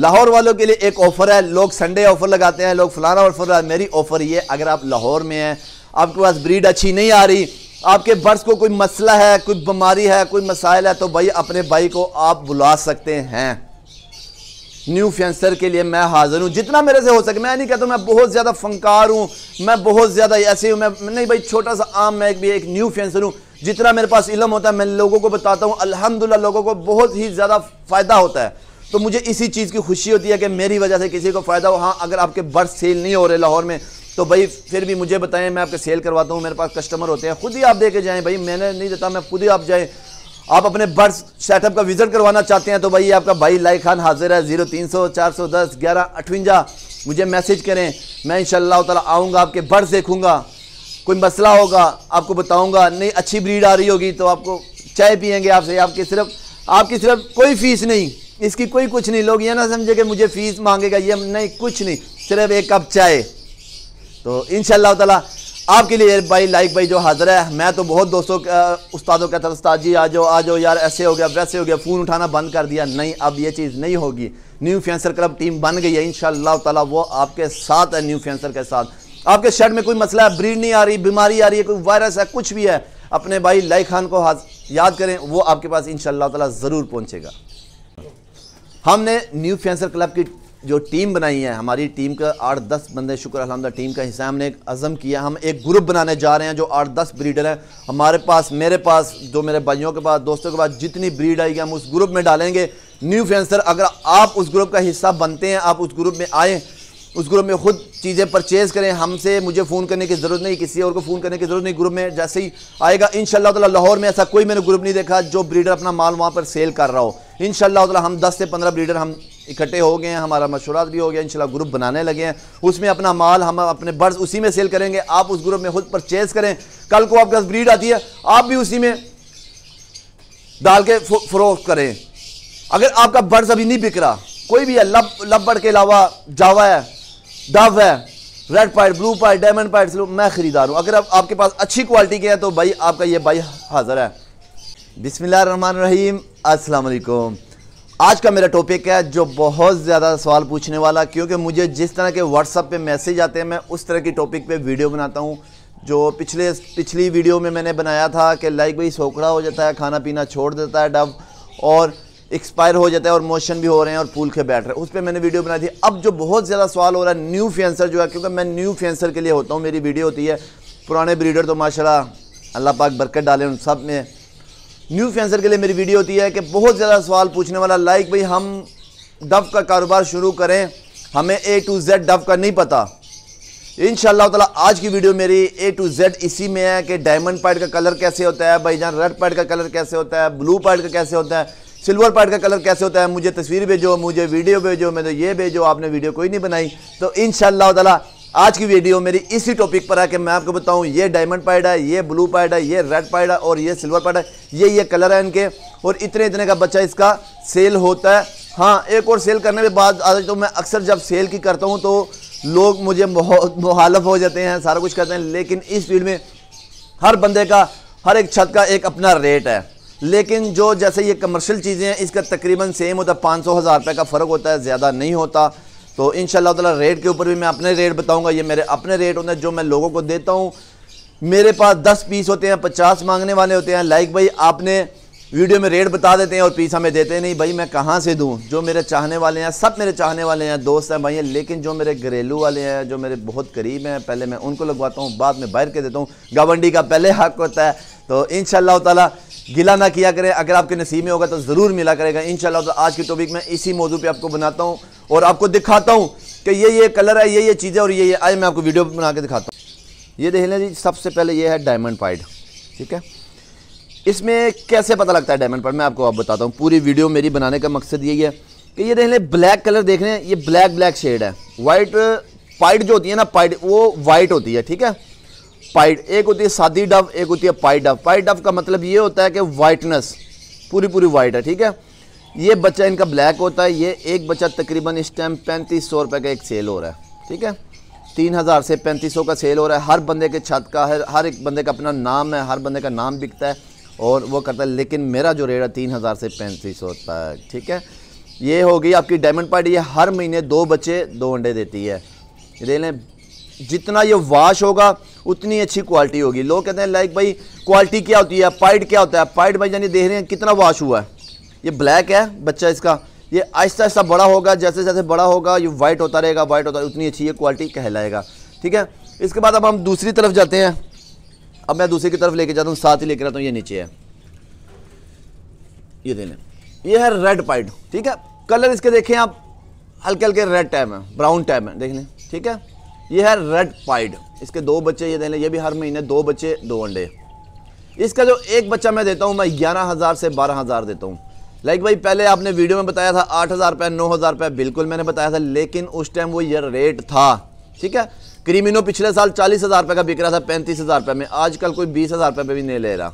लाहौर वालों के लिए एक ऑफ़र है लोग संडे ऑफ़र लगाते हैं लोग फलाना ऑफ़र मेरी ऑफ़र ये अगर आप लाहौर में हैं आपके पास ब्रीड अच्छी नहीं आ रही आपके बर्ड्स को कोई मसला है कोई बीमारी है कोई मसाइल है तो भाई अपने भाई को आप बुला सकते हैं न्यू फेंसर के लिए मैं हाज़िर हूँ जितना मेरे से हो सके मैं नहीं कहता मैं बहुत ज़्यादा फनकार हूँ मैं बहुत ज़्यादा ऐसे हूँ मैं नहीं भाई छोटा सा आम मैं एक भी एक न्यू फेंसर हूँ जितना मेरे पास इलम होता है मैं लोगों को बताता हूँ अलहमदिल्ला लोगों को बहुत ही ज़्यादा फ़ायदा होता है तो मुझे इसी चीज़ की खुशी होती है कि मेरी वजह से किसी को फ़ायदा हो हाँ अगर आपके बर्थ सेल नहीं हो रहे लाहौर में तो भाई फिर भी मुझे बताएं मैं आपके सेल करवाता हूँ मेरे पास कस्टमर होते हैं खुद ही आप दे के जाएँ भाई मैंने नहीं देता मैं खुद ही आप जाएँ आप अपने बर्थ सेटअप का विजिट करवाना चाहते हैं तो भाई आपका भाई लाई खान हाजिर है जीरो तीन सौ चार सौ दस ग्यारह अठवंजा मुझे मैसेज करें मैं इन शाह आऊँगा आपके बर्थ देखूँगा कोई मसला होगा आपको बताऊँगा नहीं अच्छी ब्रीड आ रही होगी तो आपको चाय पियेंगे आपसे आपकी सिर्फ आपकी सिर्फ कोई फीस नहीं इसकी कोई कुछ नहीं लोग ये ना समझे कि मुझे फ़ीस मांगेगा ये नहीं कुछ नहीं सिर्फ एक कप चाय तो इन ताला आपके लिए भाई लाइक भाई जो हाजिर है मैं तो बहुत दोस्तों उस्तादों का तरफ जी आ जाओ आ जाओ यार ऐसे हो गया वैसे हो गया फ़ोन उठाना बंद कर दिया नहीं अब ये चीज़ नहीं होगी न्यू फैंसर क्लब टीम बन गई है इन ताला वो आपके साथ है न्यू फैंसर के साथ आपके शर्ट में कोई मसला है ब्रीड नहीं आ रही बीमारी आ रही है कोई वायरस है कुछ भी है अपने भाई लाई खान को याद करें वो आपके पास इन ताला ज़रूर पहुँचेगा हमने न्यू फैंसर क्लब की जो टीम बनाई है हमारी टीम का आठ दस बंदे शुक्र अलहमदा टीम का हिस्सा हमने एक अज़म किया हम एक ग्रुप बनाने जा रहे हैं जो आठ दस ब्रीडर हैं हमारे पास मेरे पास जो मेरे भाइयों के पास दोस्तों के पास जितनी ब्रीड आएगी हम उस ग्रुप में डालेंगे न्यू फैंसर अगर आप उस ग्रुप का हिस्सा बनते हैं आप उस ग्रुप में आएँ उस ग्रुप में खुद चीज़ें परचेज़ करें हमसे मुझे फ़ोन करने की ज़रूरत नहीं किसी और को फ़ोन करने की ज़रूरत नहीं ग्रुप में जैसे ही आएगा इन शाह लाहौर में ऐसा कोई मैंने ग्रुप नहीं देखा जो ब्रीडर अपना माल वहाँ पर सेल कर रहा हो इन शाला हम दस से पंद्रह ब्रीडर हम इकट्ठे हो गए हैं हमारा मशवरा भी हो गया इंशाल्लाह ग्रुप बनाने लगे हैं उसमें अपना माल हम अपने बर्ड्स उसी में सेल करेंगे आप उस ग्रुप में खुद परचेज़ करें कल को आपके पास ब्रीड आती है आप भी उसी में डाल के फ़रोख करें अगर आपका बर्ड्स अभी नहीं बिक रहा कोई भी है लब लबड़ बर्ड के अलावा जावा है डव है red pied blue pied diamond pied मैं खरीदार हूँ अगर आप, आपके पास अच्छी क्वालिटी के हैं तो भाई आपका ये भाई हाजिर है बिसमीम अस्सलाम आज का मेरा टॉपिक है जो बहुत ज़्यादा सवाल पूछने वाला क्योंकि मुझे जिस तरह के व्हाट्सअप पे मैसेज आते हैं मैं उस तरह की टॉपिक पे वीडियो बनाता हूँ जो पिछले पिछली वीडियो में मैंने बनाया था कि लाइक भाई सोखड़ा हो जाता है खाना पीना छोड़ देता है डब और एक्सपायर हो जाता है और मोशन भी हो रहे हैं और पूल के बैठ रहे हैं उस पर मैंने वीडियो बनाई थी अब जो बहुत ज़्यादा सवाल हो रहा है न्यू फेंसर जो है क्योंकि मैं न्यू फेंसर के लिए होता हूँ मेरी वीडियो होती है पुराने ब्रीडर तो माशाला अल्लाह पाक बरकत डाले उन सब में न्यू फैंसर के लिए मेरी वीडियो होती है कि बहुत ज़्यादा सवाल पूछने वाला लाइक भाई हम डव का कारोबार शुरू करें हमें ए टू जेड डव का नहीं पता इन ताला आज की वीडियो मेरी ए टू जेड इसी में है कि डायमंड पैड का कलर कैसे होता है भाईजान रेड पैड का कलर कैसे होता है ब्लू पैड का कैसे होता है सिल्वर पैड का कलर कैसे होता है मुझे तस्वीर भेजो मुझे वीडियो भेजो मैं तो ये भेजो आपने वीडियो कोई नहीं बनाई तो इन ताला आज की वीडियो मेरी इसी टॉपिक पर है कि मैं आपको बताऊं ये डायमंड पाइड है ये ब्लू पाइड है ये रेड पाइड है और ये सिल्वर पाइड है ये ये कलर है इनके और इतने इतने का बच्चा इसका सेल होता है हाँ एक और सेल करने के बाद आज तो मैं अक्सर जब सेल की करता हूँ तो लोग मुझे मुहालफ हो जाते हैं सारा कुछ करते हैं लेकिन इस फील्ड में हर बंदे का हर एक छत का एक अपना रेट है लेकिन जो जैसे ये कमर्शियल चीज़ें हैं इसका तकरीबन सेम होता है पाँच सौ हज़ार रुपये का फ़र्क होता है ज़्यादा नहीं होता तो इन ताला रेट के ऊपर भी मैं अपने रेट बताऊंगा ये मेरे अपने रेट होते हैं जो मैं लोगों को देता हूँ मेरे पास दस पीस होते हैं पचास मांगने वाले होते हैं लाइक भाई आपने वीडियो में रेट बता देते हैं और पीस हमें देते नहीं भाई मैं कहाँ से दूँ जो मेरे चाहने वाले हैं सब मेरे चाहने वाले हैं दोस्त हैं भाई हैं लेकिन जो मेरे घरेलू वाले हैं जो मेरे बहुत करीब हैं पहले मैं उनको लगवाता हूँ बाद में बाहर के देता हूँ गावंडी का पहले हक होता है तो इन ताला गिला ना किया करें अगर आपके नसीब में होगा तो ज़रूर मिला करेगा इन शाला आज की टॉपिक में इसी मौजू पर आपको बनाता हूँ और आपको दिखाता हूँ कि ये ये कलर है ये ये चीज़ें और ये ये आए मैं आपको वीडियो बना के दिखाता हूँ ये देख लें जी सबसे पहले ये है डायमंड पाइड ठीक है इसमें कैसे पता लगता है डायमंड पाइड मैं आपको आप बताता हूँ पूरी वीडियो मेरी बनाने का मकसद यही है कि ये देख लें ब्लैक कलर देख लें ये ब्लैक ब्लैक शेड है वाइट पाइड जो होती है ना पाइड वो वाइट होती है ठीक है पाइड एक होती है सादी डव एक होती है पाइड डव पाइड डव का मतलब ये होता है कि वाइटनेस पूरी पूरी वाइट है ठीक है ये बच्चा इनका ब्लैक होता है ये एक बच्चा तकरीबन इस टाइम पैंतीस सौ रुपये का एक सेल हो रहा है ठीक है तीन हज़ार से पैंतीस सौ का सेल हो रहा है हर बंदे के छत का है हर एक बंदे का अपना नाम है हर बंदे का नाम बिकता है और वो करता है लेकिन मेरा जो रेट है तीन हज़ार से पैंतीस सौ होता है ठीक है ये हो गई आपकी डायमंड पार्टी ये हर महीने दो बच्चे दो अंडे देती है दे लें जितना ये वाश होगा उतनी अच्छी क्वालिटी होगी लोग कहते हैं लाइक भाई क्वालिटी क्या होती है पाइड क्या होता है पाइड भाई जानिए देख रहे हैं कितना वाश हुआ है ये ब्लैक है बच्चा इसका ये आहिस्ता आहिस्ता बड़ा होगा जैसे जैसे बड़ा होगा ये वाइट होता रहेगा वाइट होता उतनी अच्छी ये क्वालिटी कहलाएगा ठीक है इसके बाद अब हम दूसरी तरफ जाते हैं अब मैं दूसरी की तरफ लेके जाता हूँ साथ ही लेके जाता हूँ ये नीचे है ये देने ये है रेड पाइड ठीक है कलर इसके देखें आप हल्के हल्के रेड टाइम है ब्राउन टाइम है देख लें ठीक है ये है रेड पाइड इसके दो बच्चे ये देने ये भी हर महीने दो बच्चे दो अंडे इसका जो एक बच्चा मैं देता हूँ मैं ग्यारह हज़ार से बारह हज़ार देता हूँ लाइक भाई पहले आपने वीडियो में बताया था आठ हज़ार रुपये नौ हज़ार रुपये बिल्कुल मैंने बताया था लेकिन उस टाइम वो ये रेट था ठीक है क्रीमिनो पिछले साल चालीस हज़ार रुपये का बिक रहा था पैंतीस हज़ार रुपये में आजकल कोई बीस हज़ार रुपये भी नहीं ले रहा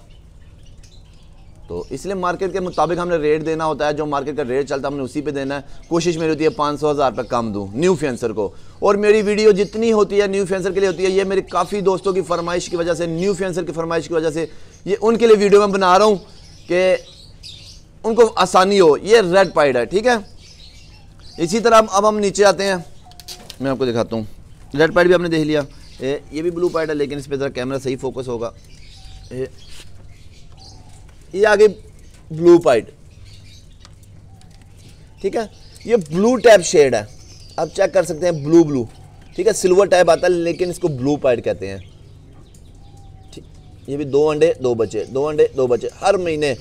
तो इसलिए मार्केट के मुताबिक हमने रेट देना होता है जो मार्केट का रेट चलता है हमने उसी पे देना है कोशिश मेरी होती है पाँच सौ हज़ार रुपये कम दूँ न्यू फेंसर को और मेरी वीडियो जितनी होती है न्यू फेंसर के लिए होती है ये मेरे काफ़ी दोस्तों की फरमाइश की वजह से न्यू फेंसर की फरमाइश की वजह से ये उनके लिए वीडियो मैं बना रहा हूँ कि उनको आसानी हो ये रेड पाइड है ठीक है इसी तरह अब हम नीचे आते हैं मैं आपको दिखाता हूँ रेड पाइड भी हमने देख लिया ए, ये भी ब्लू पाइड है लेकिन इस पर ज़रा कैमरा सही फोकस होगा ए, ये आगे ब्लू पाइड ठीक है ये ब्लू टैप शेड है आप चेक कर सकते हैं ब्लू ब्लू ठीक है सिल्वर टाइप आता है लेकिन इसको ब्लू पाइड कहते हैं ठीक ये भी दो अंडे दो बचे दो अंडे दो बचे हर महीने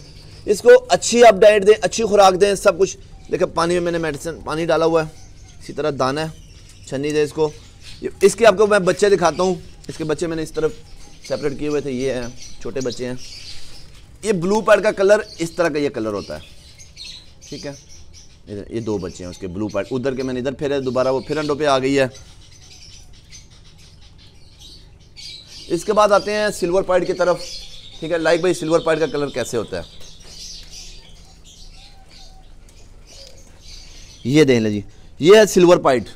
इसको अच्छी आप डाइट दें अच्छी खुराक दें सब कुछ देखिए पानी में मैंने मेडिसिन पानी डाला हुआ है इसी तरह दाना है छन्नी दें इसको इसके आपको मैं बच्चे दिखाता हूँ इसके बच्चे मैंने इस तरफ सेपरेट किए हुए थे ये हैं छोटे बच्चे हैं ये ब्लू पैड का कलर इस तरह का ये कलर होता है ठीक है इधर ये दो बच्चे हैं उसके ब्लू पैड उधर के मैंने इधर फिर दोबारा वो फिर अंडों पर आ गई है इसके बाद आते हैं सिल्वर पैड की तरफ ठीक है लाइक भाई सिल्वर पैड का कलर कैसे होता है ये देख लीजिए ये है सिल्वर पाइट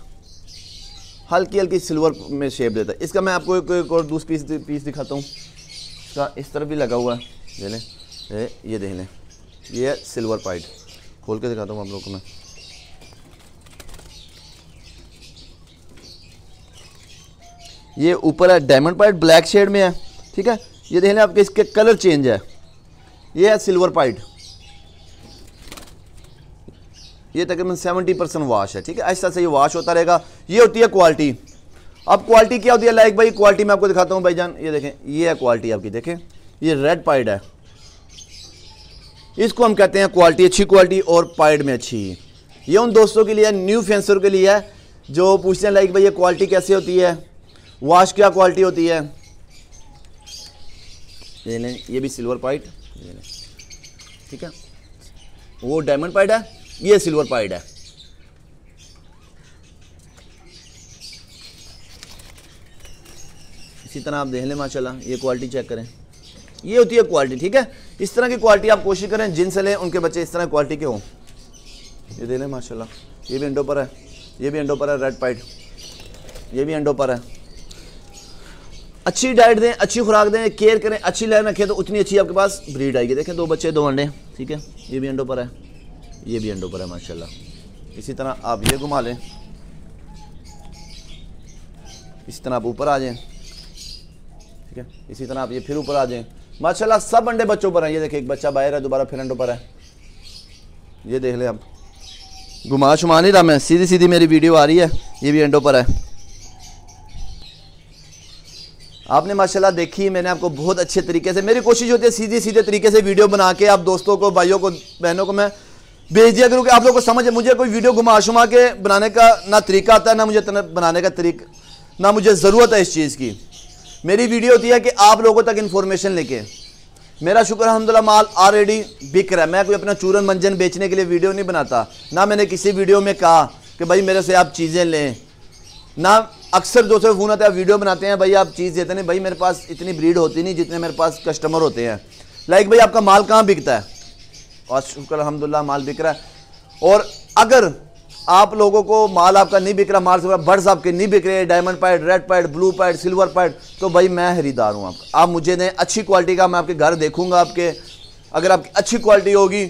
हल्की हल्की सिल्वर में शेप देता है इसका मैं आपको एक, एक और दूसरी पीस पीस दिखाता हूँ इसका इस तरफ भी लगा हुआ है देख लें ये देख लें ये है सिल्वर पाइट खोल के दिखाता हूँ आप लोग को मैं ये ऊपर है डायमंड पाइट ब्लैक शेड में है ठीक है ये देख लें आपके इसके कलर चेंज है ये है सिल्वर पाइट ये तकरीबन सेवेंटी परसेंट वाश है ठीक है ऐसा से ये वाश होता रहेगा ये होती है क्वालिटी अब क्वालिटी क्या होती है लाइक भाई क्वालिटी मैं आपको दिखाता हूँ भाई जान ये देखें ये है क्वालिटी आपकी देखें ये रेड पाइड है इसको हम कहते हैं क्वालिटी अच्छी क्वालिटी और पाइड में अच्छी ये उन दोस्तों के लिए न्यू फेंसर के लिए है जो पूछते हैं लाइक भाई ये क्वालिटी कैसे होती है वाश क्या क्वालिटी होती है ये लें ये भी सिल्वर पाइट ठीक है वो डायमंड पाइट है ये सिल्वर पाइड है इसी तरह आप देख लें माशाल्लाह ये क्वालिटी चेक करें ये होती है क्वालिटी ठीक है इस तरह की क्वालिटी आप कोशिश करें जिनसे लें उनके बच्चे इस तरह क्वालिटी के हों ये देख लें माशाल्लाह ये भी अंडो पर है ये भी अंडो पर है रेड पाइड ये भी अंडो पर है अच्छी डाइट दें अच्छी खुराक दें केयर करें अच्छी लाइन रखें तो उतनी अच्छी आपके पास ब्रीड आएगी देखें दो बच्चे दो अंडे ठीक है ये भी अंडों पर है ये भी अंडों पर है माशाल्लाह इसी तरह आप ये घुमा लें इसी तरह आप ऊपर आ जाएं ठीक है इसी तरह आप ये फिर ऊपर आ जाएं माशाल्लाह सब अंडे बच्चों पर हैं ये देखिए एक बच्चा बाहर है दोबारा फिर अंडों पर है ये देख लें आप घुमा शुमा नहीं रहा मैं सीधी सीधी मेरी वीडियो आ रही है ये भी अंडों पर है आपने माशाल्लाह देखी मैंने आपको बहुत अच्छे तरीके से मेरी कोशिश होती है सीधे सीधे तरीके से वीडियो बना के आप दोस्तों को भाइयों को बहनों को मैं भेज दिया करूँ कि आप लोग को समझ मुझे कोई वीडियो घुमा शुमा के बनाने का ना तरीका आता है ना मुझे बनाने का तरीका ना मुझे ज़रूरत है इस चीज़ की मेरी वीडियो होती है कि आप लोगों तक इन्फॉर्मेशन लेके मेरा शुक्र अलहमदिल्ला माल ऑलरेडी बिक रहा है मैं कोई अपना चूरन मंजन बेचने के लिए वीडियो नहीं बनाता ना मैंने किसी वीडियो में कहा कि भाई मेरे से आप चीज़ें लें ना अक्सर दोस्तों फ़ोन आता है वीडियो बनाते हैं भाई आप चीज़ देते नहीं भाई मेरे पास इतनी ब्रीड होती नहीं जितने मेरे पास कस्टमर होते हैं लाइक भाई आपका माल कहाँ बिकता है और शुक्र अलहमदिल्ला माल बिक रहा है और अगर आप लोगों को माल आपका नहीं बिक रहा माल से बर्ड्स आपके नहीं बिक रहे diamond pied red pied blue pied silver pied तो भाई मैं खरीदार हूँ आपका आप मुझे दें अच्छी क्वालिटी का मैं आपके घर देखूँगा आपके अगर आपकी अच्छी क्वालिटी होगी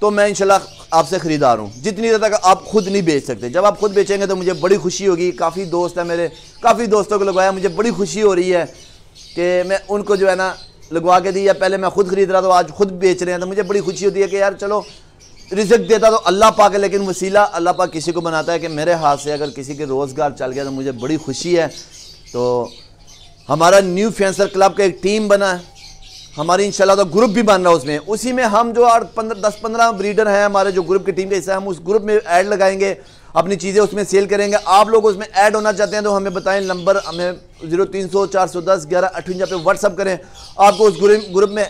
तो मैं इंशाल्लाह आपसे ख़रीदार हूँ जितनी देर तक आप खुद नहीं बेच सकते जब आप खुद बेचेंगे तो मुझे बड़ी खुशी होगी काफ़ी दोस्त है मेरे काफ़ी दोस्तों को लगवाया मुझे बड़ी खुशी हो रही है कि मैं उनको जो है ना लगवा के दी या पहले मैं खुद खरीद रहा था तो आज खुद बेच रहे हैं तो मुझे बड़ी खुशी होती है कि यार चलो रिजक देता तो अल्लाह पाक है लेकिन वसीला अल्लाह पाक किसी को बनाता है कि मेरे हाथ से अगर किसी के रोज़गार चल गया तो मुझे बड़ी खुशी है तो हमारा न्यू फैंसर क्लब का एक टीम बना है हमारी इंशाल्लाह तो ग्रुप भी बन रहा है उसमें उसी में हम जो आठ पंद्रह दस पंद्रह ब्रीडर हैं हमारे जो ग्रुप की टीम के हिस्सा हम उस ग्रुप में ऐड लगाएंगे अपनी चीज़ें उसमें सेल करेंगे आप लोग उसमें ऐड होना चाहते हैं तो हमें बताएं नंबर हमें जीरो तीन सौ चार सौ दस ग्यारह अठवंजा पे व्हाट्सअप करें आपको उस ग्रुप ग्रुप में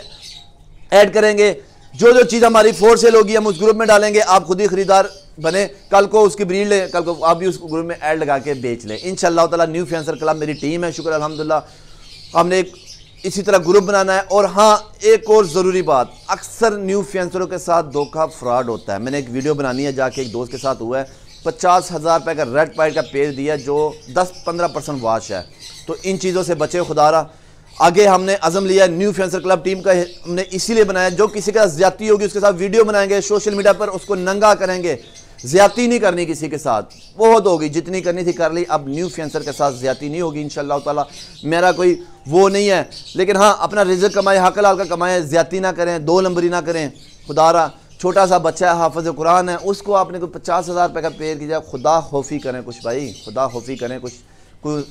ऐड करेंगे जो जो चीज़ हमारी फोर सेल होगी हम उस ग्रुप में डालेंगे आप खुद ही खरीदार बने कल को उसकी ब्रीड लें कल को आप भी उस ग्रुप में ऐड लगा के बेच लें इन ताला न्यू फैंसर क्लब मेरी टीम है शुक्र अलहमदिल्ला हमने एक इसी तरह ग्रुप बनाना है और हाँ एक और ज़रूरी बात अक्सर न्यू फैंसरों के साथ धोखा फ्रॉड होता है मैंने एक वीडियो बनानी है जाके एक दोस्त के साथ हुआ है पचास हज़ार रुपये का रेड पैड का पेज दिया जो दस पंद्रह परसेंट वाश है तो इन चीज़ों से बचे खुदारा आगे हमने अज़म लिया न्यू फेंसर क्लब टीम का हमने इसीलिए बनाया जो किसी के साथ ज्यादती होगी उसके साथ वीडियो बनाएंगे सोशल मीडिया पर उसको नंगा करेंगे ज्यादती नहीं करनी किसी के साथ बहुत होगी जितनी करनी थी कर ली अब न्यू फेंसर के साथ ज्यादती नहीं होगी इन ताला मेरा कोई वो नहीं है लेकिन हाँ अपना रिजल्ट कमाए हाल का कमाए ज्यादती ना करें दो नंबरी ना करें खुदारा छोटा सा बच्चा है हाफज कुरान है उसको आपने कोई पचास हज़ार रुपये का पेड़ किया खुदा खौफी करें कुछ भाई खुदा खौफी करें कुछ कोई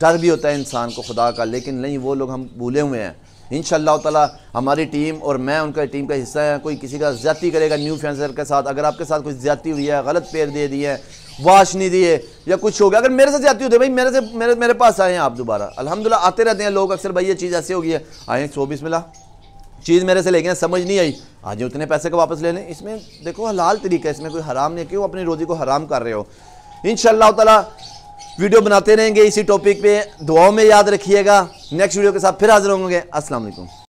डर भी होता है इंसान को खुदा का लेकिन नहीं वो लोग हम भूले हुए हैं इन ताला हमारी टीम और मैं उनका टीम का हिस्सा है कोई किसी का ज्यादा करेगा न्यू फैंसर के साथ अगर आपके साथ कुछ ज्यादा हुई है गलत पेयर दे दिए हैं वाश नहीं दिए या कुछ हो गया अगर मेरे से ज्यादा होते भाई मेरे से मेरे मेरे पास आए हैं आप दोबारा अलहमदिल्ला आते रहते हैं लोग अक्सर भाई ये चीज़ ऐसी हो गई है आए चौबीस मिला चीज़ मेरे से ले गया समझ नहीं आई आज उतने पैसे का वापस ले लें इसमें देखो हलाल तरीका है इसमें कोई हराम नहीं क्यों अपनी रोज़ी को हराम कर रहे हो इन ताला वीडियो बनाते रहेंगे इसी टॉपिक पे दुआओं में याद रखिएगा नेक्स्ट वीडियो के साथ फिर हाजिर होंगे असलम